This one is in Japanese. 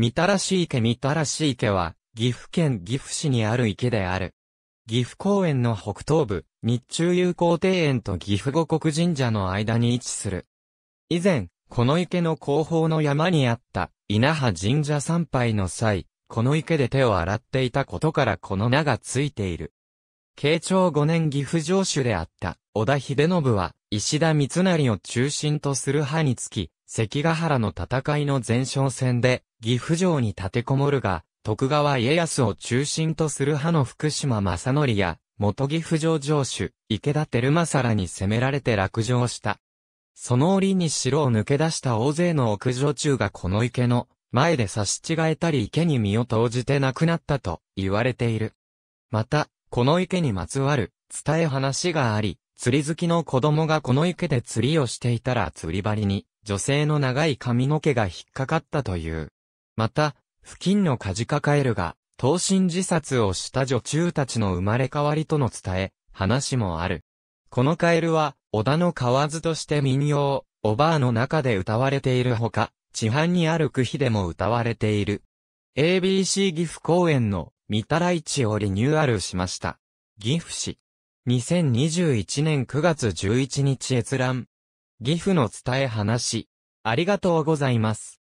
みたらし池みたらし池は、岐阜県岐阜市にある池である。岐阜公園の北東部、日中友好庭園と岐阜五国神社の間に位置する。以前、この池の後方の山にあった稲葉神社参拝の際、この池で手を洗っていたことからこの名がついている。慶長5年岐阜城主であった織田秀信は石田三成を中心とする派につき、関ヶ原の戦いの前哨戦で岐阜城に立てこもるが、徳川家康を中心とする派の福島正則や、元岐阜城城主、池田輝正らに攻められて落城した。その折に城を抜け出した大勢の奥上中がこの池の前で差し違えたり池に身を投じて亡くなったと言われている。また、この池にまつわる伝え話があり、釣り好きの子供がこの池で釣りをしていたら釣り針に女性の長い髪の毛が引っかかったという。また、付近のカジカカエルが、投身自殺をした女中たちの生まれ変わりとの伝え、話もある。このカエルは、織田の河津として民謡、おばあの中で歌われているほか、地藩にある区碑でも歌われている。ABC 岐阜公園の、御たら市をリニューアルしました。岐阜市。2021年9月11日閲覧。岐阜の伝え話。ありがとうございます。